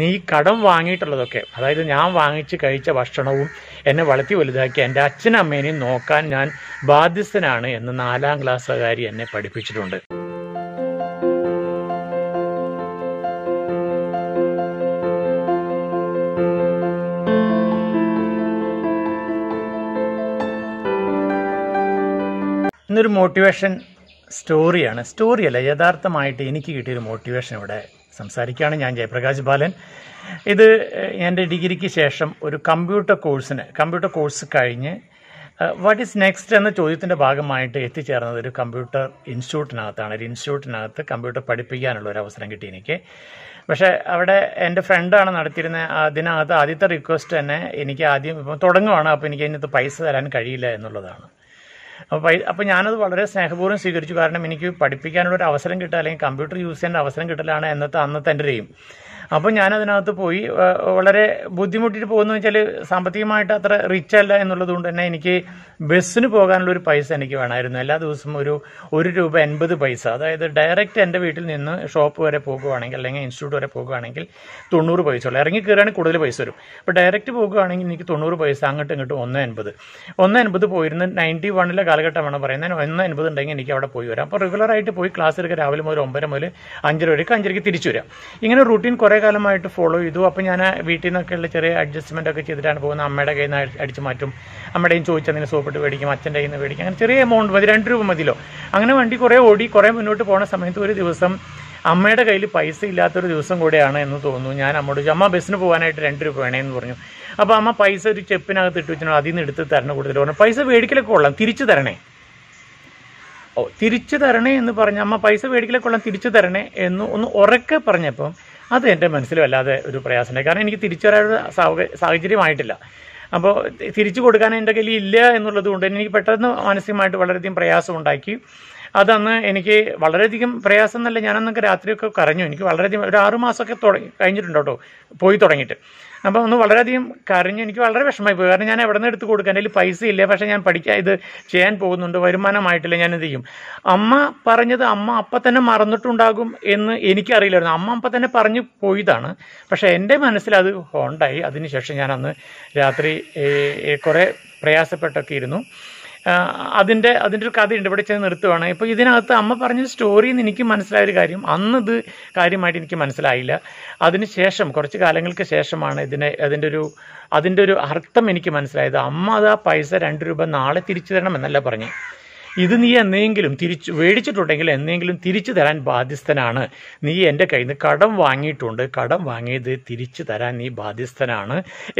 നീ കടം വാങ്ങിയിട്ടുള്ളതൊക്കെ അതായത് ഞാൻ വാങ്ങിച്ച് കഴിച്ച ഭക്ഷണവും എന്നെ വളർത്തി വലുതാക്കി എൻ്റെ അച്ഛനമ്മേനെയും നോക്കാൻ ഞാൻ ബാധ്യസ്ഥനാണ് എന്ന് നാലാം ക്ലാസ്സുകാരി എന്നെ പഠിപ്പിച്ചിട്ടുണ്ട് ഇന്നൊരു മോട്ടിവേഷൻ സ്റ്റോറിയാണ് സ്റ്റോറിയല്ല യഥാർത്ഥമായിട്ട് എനിക്ക് കിട്ടിയൊരു മോട്ടിവേഷൻ ഇവിടെ സംസാരിക്കുകയാണ് ഞാൻ ജയപ്രകാശ് ബാലൻ ഇത് എൻ്റെ ഡിഗ്രിക്ക് ശേഷം ഒരു കമ്പ്യൂട്ടർ കോഴ്സിന് കമ്പ്യൂട്ടർ കോഴ്സ് കഴിഞ്ഞ് വാട്ട് ഈസ് നെക്സ്റ്റ് എന്ന ചോദ്യത്തിൻ്റെ ഭാഗമായിട്ട് എത്തിച്ചേർന്നത് ഒരു കമ്പ്യൂട്ടർ ഇൻസ്റ്റിറ്റ്യൂട്ടിനകത്താണ് ഒരു ഇൻസ്റ്റിറ്റ്യൂട്ടിനകത്ത് കമ്പ്യൂട്ടർ പഠിപ്പിക്കാനുള്ള ഒരു അവസരം കിട്ടി എനിക്ക് പക്ഷേ അവിടെ എൻ്റെ ഫ്രണ്ടാണ് നടത്തിയിരുന്ന അതിനകത്ത് ആദ്യത്തെ റിക്വസ്റ്റ് തന്നെ എനിക്ക് ആദ്യം ഇപ്പം തുടങ്ങുവാണ് അപ്പോൾ എനിക്ക് അതിനകത്ത് പൈസ തരാൻ കഴിയില്ല എന്നുള്ളതാണ് അപ്പോൾ അപ്പോൾ ഞാനത് വളരെ സ്നേഹപൂർവ്വം സ്വീകരിച്ചു കാരണം എനിക്ക് പഠിപ്പിക്കാനുള്ള ഒരു അവസരം കിട്ടുക അല്ലെങ്കിൽ കമ്പ്യൂട്ടർ യൂസ് ചെയ്യേണ്ട അവസരം കിട്ടലാണ് എന്നത്തെ അന്നത്തെ എൻ്റെ ഡ്രീം അപ്പോൾ ഞാനതിനകത്ത് പോയി വളരെ ബുദ്ധിമുട്ടിട്ട് പോകുന്നു വെച്ചാൽ സാമ്പത്തികമായിട്ട് അത്ര റിച്ച് അല്ല എന്നുള്ളത് കൊണ്ട് തന്നെ എനിക്ക് ബസ്സിന് പോകാനുള്ള ഒരു പൈസ എനിക്ക് വേണമായിരുന്നു എല്ലാ ദിവസവും ഒരു ഒരു രൂപ എൺപത് പൈസ അതായത് ഡയറക്റ്റ് എൻ്റെ വീട്ടിൽ നിന്ന് ഷോപ്പ് വരെ പോകുകയാണെങ്കിൽ അല്ലെങ്കിൽ ഇൻസ്റ്റിറ്റ്യൂട്ട് വരെ പോകുകയാണെങ്കിൽ തൊണ്ണൂറ് പൈസ ഉള്ളൂ ഇറങ്ങി കയറുകയാണെങ്കിൽ കൂടുതൽ പൈസ വരും അപ്പോൾ ഡയറക്റ്റ് പോകുകയാണെങ്കിൽ എനിക്ക് തൊണ്ണൂറ് പൈസ അങ്ങോട്ടും ഇങ്ങോട്ടും ഒന്ന് എൺപത് ഒന്ന് എൺപത് പോയിരുന്ന നയൻറ്റി വണ്ണിലെ കാലഘട്ടമാണ് പറയുന്നത് ഒന്ന് ഉണ്ടെങ്കിൽ എനിക്ക് അവിടെ പോയി വരാം അപ്പോൾ റെഗുലറായിട്ട് പോയി ക്ലാസ് എടുക്കുക രാവിലെ മുതൽ ഒമ്പത് മുതൽ അഞ്ചര വരെയൊക്കെ അഞ്ചരയ്ക്ക് തിരിച്ചു വരാം ഇങ്ങനെ റൂട്ടീൻ കുറേ കാലമായിട്ട് ഫോളോ ചെയ്തു അപ്പോൾ ഞാൻ വീട്ടിൽ നിന്നൊക്കെയുള്ള ചെറിയ അഡ്ജസ്റ്റ്മെൻ്റ് ഒക്കെ ചെയ്തിട്ടാണ് പോകുന്നത് അമ്മയുടെ കയ്യിൽ നിന്ന് അടിച്ചു മാറ്റും അമ്മയുടെയും ചോദിച്ചാൽ നിന്ന് സോപ്പിട്ട് മേടിക്കും അച്ഛൻ്റെ കയ്യിൽ നിന്ന് മേടിക്കും അങ്ങനെ ചെറിയ എമൗണ്ട് മതി രണ്ട് രൂപ മതിയല്ലോ അങ്ങനെ വണ്ടി കുറേ ഓടി കുറേ മുന്നോട്ട് പോകുന്ന സമയത്ത് ഒരു ദിവസം അമ്മയുടെ കയ്യിൽ പൈസ ഇല്ലാത്തൊരു ദിവസം കൂടെയാണ് എന്ന് തോന്നുന്നു ഞാൻ അമ്മോട് ചോദിച്ചു അമ്മ ബസ്സിന് പോകാനായിട്ട് രണ്ട് രൂപ വേണേന്ന് പറഞ്ഞു അപ്പോൾ അമ്മ പൈസ ഒരു ചെപ്പിനകത്ത് ഇട്ട് വെച്ചാൽ അതിൽ നിന്ന് എടുത്ത് തരണം കൂടുതൽ പറഞ്ഞു പൈസ മേടിക്കലൊക്കെ കൊള്ളാം തിരിച്ചു തരണേ ഓ തിരിച്ചു തരണേ എന്ന് പറഞ്ഞ അമ്മ പൈസ മേടിക്കലൊക്കെ കൊള്ളാം തിരിച്ചു തരണേ എന്ന് ഒന്ന് ഉറക്കെ പറഞ്ഞപ്പം അത് എൻ്റെ മനസ്സിൽ വല്ലാതെ ഒരു പ്രയാസമുണ്ടായി കാരണം എനിക്ക് തിരിച്ചു വരാനുള്ള സാഹചര്യമായിട്ടില്ല അപ്പോൾ തിരിച്ചു കൊടുക്കാൻ എൻ്റെ കയ്യിൽ ഇല്ല എന്നുള്ളത് കൊണ്ട് എനിക്ക് പെട്ടെന്ന് മാനസികമായിട്ട് വളരെയധികം പ്രയാസമുണ്ടാക്കി അതന്ന് എനിക്ക് വളരെയധികം പ്രയാസം എന്നല്ല ഞാനന്നൊക്കെ രാത്രിയൊക്കെ കരഞ്ഞു എനിക്ക് വളരെയധികം ഒരു ആറുമാസമൊക്കെ തുടങ്ങി കഴിഞ്ഞിട്ടുണ്ട് കേട്ടോ പോയി തുടങ്ങിയിട്ട് അപ്പോൾ ഒന്ന് വളരെയധികം കരഞ്ഞു എനിക്ക് വളരെ വിഷമമായി പോയി കാരണം ഞാൻ എവിടെ നിന്ന് എടുത്ത് കൊടുക്കാൻ അതിൽ പൈസ ഇല്ല പക്ഷേ ഞാൻ പഠിക്കാൻ ഇത് ചെയ്യാൻ പോകുന്നുണ്ട് വരുമാനമായിട്ടില്ല ഞാൻ ചെയ്യും അമ്മ പറഞ്ഞത് അമ്മ അപ്പം തന്നെ മറന്നിട്ടുണ്ടാകും എന്ന് എനിക്കറിയില്ലായിരുന്നു അമ്മ അപ്പം തന്നെ പറഞ്ഞു പോയതാണ് പക്ഷേ എൻ്റെ മനസ്സിൽ അത് ഹോണ്ടായി അതിനുശേഷം ഞാൻ അന്ന് രാത്രി കുറേ പ്രയാസപ്പെട്ടൊക്കെ ഇരുന്നു അതിൻ്റെ അതിൻ്റെ ഒരു കഥയുണ്ട് ഇവിടെ ചെന്ന് നിർത്തുവാണ് ഇപ്പോൾ ഇതിനകത്ത് അമ്മ പറഞ്ഞ സ്റ്റോറിയിൽ നിന്ന് എനിക്ക് മനസ്സിലായ ഒരു കാര്യം അന്ന് ഇത് കാര്യമായിട്ട് എനിക്ക് മനസ്സിലായില്ല അതിനുശേഷം കുറച്ച് കാലങ്ങൾക്ക് ശേഷമാണ് ഇതിനെ അതിൻ്റെ ഒരു അതിൻ്റെ ഒരു അർത്ഥം എനിക്ക് മനസ്സിലായത് അമ്മ അത് ആ പൈസ രണ്ട് രൂപ നാളെ തിരിച്ചു തരണം എന്നല്ല പറഞ്ഞു ഇത് നീ എന്നെങ്കിലും തിരിച്ചു മേടിച്ചിട്ടുണ്ടെങ്കിൽ എന്നെങ്കിലും തിരിച്ചു തരാൻ ബാധ്യസ്ഥനാണ് നീ എൻ്റെ കയ്യിൽ നിന്ന് കടം വാങ്ങിയിട്ടുണ്ട് കടം വാങ്ങിയത് തിരിച്ചു തരാൻ നീ ബാധ്യസ്ഥനാണ്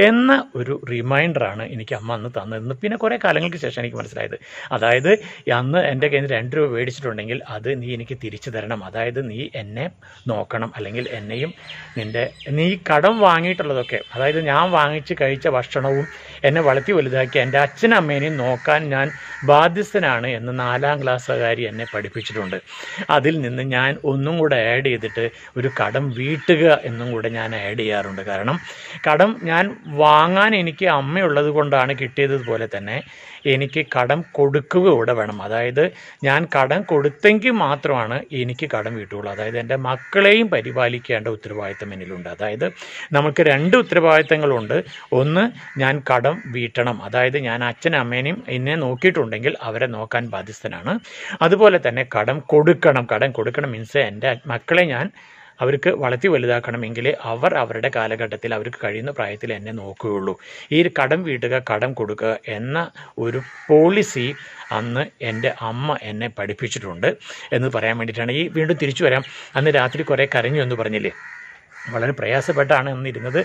എന്ന ഒരു റിമൈൻഡറാണ് എനിക്ക് അമ്മ അന്ന് തന്നതെന്ന് പിന്നെ കുറേ കാലങ്ങൾക്ക് ശേഷം എനിക്ക് മനസ്സിലായത് അതായത് അന്ന് എൻ്റെ കയ്യിൽ നിന്ന് രണ്ട് രൂപ മേടിച്ചിട്ടുണ്ടെങ്കിൽ അത് നീ എനിക്ക് തിരിച്ചു തരണം അതായത് നീ എന്നെ നോക്കണം അല്ലെങ്കിൽ എന്നെയും നിൻ്റെ നീ കടം വാങ്ങിയിട്ടുള്ളതൊക്കെ അതായത് ഞാൻ വാങ്ങിച്ച് കഴിച്ച ഭക്ഷണവും എന്നെ വളർത്തി വലുതാക്കി എൻ്റെ അച്ഛനമ്മേനെയും നോക്കാൻ ഞാൻ ബാധ്യസ്ഥനാണ് എന്ന് നാലാം ക്ലാസ്സുകാരി എന്നെ പഠിപ്പിച്ചിട്ടുണ്ട് അതിൽ നിന്ന് ഞാൻ ഒന്നും കൂടെ ആഡ് ചെയ്തിട്ട് ഒരു കടം വീട്ടുക എന്നും കൂടെ ഞാൻ ആഡ് ചെയ്യാറുണ്ട് കാരണം കടം ഞാൻ വാങ്ങാൻ എനിക്ക് അമ്മയുള്ളത് കൊണ്ടാണ് പോലെ തന്നെ എനിക്ക് കടം കൊടുക്കുക കൂടെ വേണം അതായത് ഞാൻ കടം കൊടുത്തെങ്കിൽ മാത്രമാണ് എനിക്ക് കടം വീട്ടുള്ളൂ അതായത് എൻ്റെ മക്കളെയും പരിപാലിക്കേണ്ട ഉത്തരവാദിത്തം എന്നിലുണ്ട് അതായത് നമുക്ക് രണ്ട് ഉത്തരവാദിത്തങ്ങളുണ്ട് ഒന്ന് ഞാൻ കടം വീട്ടണം അതായത് ഞാൻ അച്ഛനും അമ്മേനെയും എന്നെ നോക്കിയിട്ടുണ്ടെങ്കിൽ അവരെ നോക്കാൻ ബാധ്യസ്ഥനാണ് അതുപോലെ തന്നെ കടം കൊടുക്കണം കടം കൊടുക്കണം മീൻസ് എൻ്റെ മക്കളെ ഞാൻ അവർക്ക് വളർത്തി വലുതാക്കണമെങ്കിൽ അവർ അവരുടെ കാലഘട്ടത്തിൽ അവർക്ക് കഴിയുന്ന പ്രായത്തിൽ എന്നെ നോക്കുകയുള്ളൂ ഈ കടം വീട്ടുക കടം കൊടുക്കുക എന്ന ഒരു പോളിസി അന്ന് എൻ്റെ അമ്മ എന്നെ പഠിപ്പിച്ചിട്ടുണ്ട് എന്ന് പറയാൻ വേണ്ടിയിട്ടാണ് ഈ വീണ്ടും തിരിച്ചു വരാം അന്ന് രാത്രി കുറേ കരഞ്ഞു എന്ന് പറഞ്ഞില്ലേ വളരെ പ്രയാസപ്പെട്ടാണ് അന്നിരുന്നത്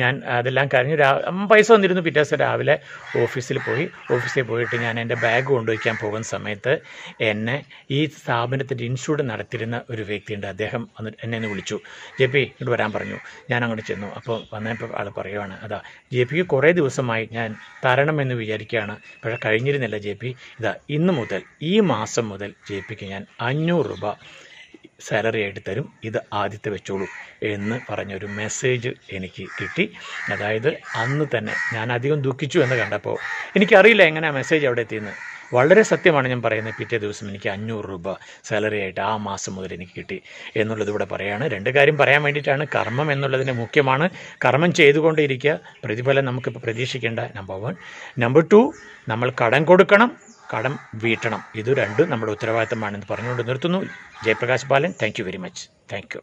ഞാൻ അതെല്ലാം കഴിഞ്ഞ് രാ പൈസ വന്നിരുന്നു പിറ്റേ ദിവസം രാവിലെ ഓഫീസിൽ പോയി ഓഫീസിൽ പോയിട്ട് ഞാൻ എൻ്റെ ബാഗ് കൊണ്ടുപോയിക്കാൻ പോകുന്ന സമയത്ത് എന്നെ ഈ സ്ഥാപനത്തിൻ്റെ ഇൻസ്റ്റിറ്റ്യൂട്ട് നടത്തിയിരുന്ന ഒരു വ്യക്തിയുണ്ട് അദ്ദേഹം വന്ന് എന്നെ ഒന്ന് വിളിച്ചു ജെ പി ഇങ്ങോട്ട് വരാൻ പറഞ്ഞു ഞാൻ അങ്ങോട്ട് ചെന്നു അപ്പോൾ വന്നപ്പോൾ ആൾ പറയുവാണ് അതാ ജെ പിക്ക് കുറേ ദിവസമായി ഞാൻ തരണമെന്ന് വിചാരിക്കുകയാണ് പക്ഷേ കഴിഞ്ഞിരുന്നില്ല ജെ പി ഇതാ ഇന്ന് മുതൽ ഈ മാസം മുതൽ ജെ പിക്ക് ഞാൻ അഞ്ഞൂറ് രൂപ സാലറി ആയിട്ട് തരും ഇത് ആദ്യത്തെ വെച്ചോളൂ എന്ന് പറഞ്ഞൊരു മെസ്സേജ് എനിക്ക് കിട്ടി അതായത് അന്ന് തന്നെ ഞാൻ അധികം ദുഃഖിച്ചു എന്ന് കണ്ടപ്പോൾ എനിക്കറിയില്ല എങ്ങനെ ആ മെസ്സേജ് അവിടെ എത്തിയെന്ന് വളരെ സത്യമാണ് ഞാൻ പറയുന്നത് പിറ്റേ ദിവസം എനിക്ക് അഞ്ഞൂറ് രൂപ സാലറി ആയിട്ട് ആ മാസം മുതൽ എനിക്ക് കിട്ടി എന്നുള്ളത് ഇവിടെ പറയുകയാണ് രണ്ട് കാര്യം പറയാൻ വേണ്ടിയിട്ടാണ് കർമ്മം എന്നുള്ളതിന് മുഖ്യമാണ് കർമ്മം ചെയ്തുകൊണ്ടിരിക്കുക പ്രതിഫലം നമുക്ക് പ്രതീക്ഷിക്കേണ്ട നമ്പർ വൺ നമ്പർ ടു നമ്മൾ കടം കൊടുക്കണം കടം വീട്ടണം ഇത് രണ്ടും നമ്മുടെ ഉത്തരവാദിത്തമാണെന്ന് പറഞ്ഞുകൊണ്ട് നിർത്തുന്നു Jayaprakash Balan thank very much thank